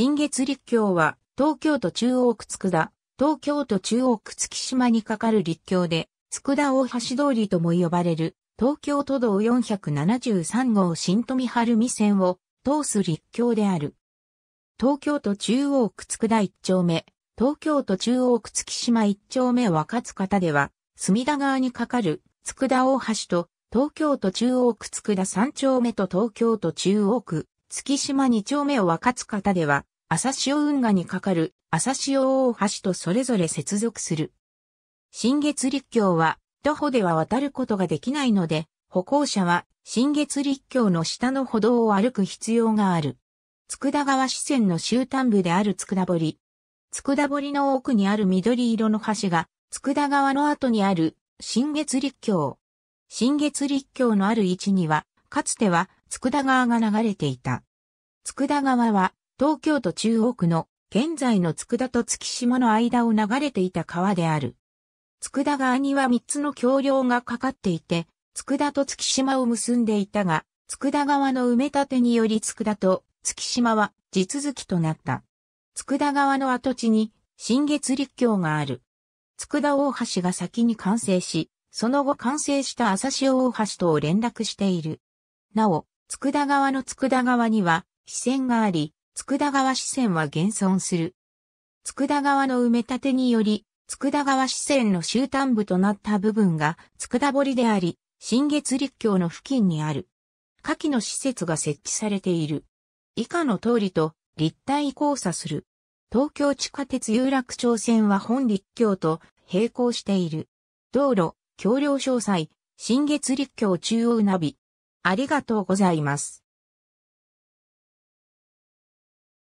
新月立教は、東京都中央区佃、東京都中央区月島に架かる立教で、佃大橋通りとも呼ばれる、東京都道473号新富春海線を通す立教である。東京都中央区佃一丁目、東京都中央区月島一丁目若津方では、隅田川に架かる佃大橋と、東京都中央区佃三丁目と東京都中央区月島二丁目を分かつ方では、朝潮運河に架かる朝潮大橋とそれぞれ接続する。新月立橋は、徒歩では渡ることができないので、歩行者は新月立橋の下の歩道を歩く必要がある。佃川支線の終端部である佃堀。佃堀の奥にある緑色の橋が、佃川の後にある新月立橋。新月立橋のある位置には、かつては佃川が流れていた。佃川は、東京都中央区の、現在の佃と月島の間を流れていた川である。佃川には3つの橋梁がかかっていて、佃と月島を結んでいたが、佃川の埋め立てにより佃と月島は地続きとなった。佃川の跡地に新月立橋がある。佃大橋が先に完成し、その後完成した朝潮大橋と連絡している。なお、佃川の佃川には支線があり、佃川支線は現存する。佃川の埋め立てにより、佃川支線の終端部となった部分が佃堀であり、新月立橋の付近にある。下記の施設が設置されている。以下の通りと立体交差する。東京地下鉄有楽町線は本立橋と並行している。道路、橋梁詳細、新月立橋中央ナビ。ありがとうございます。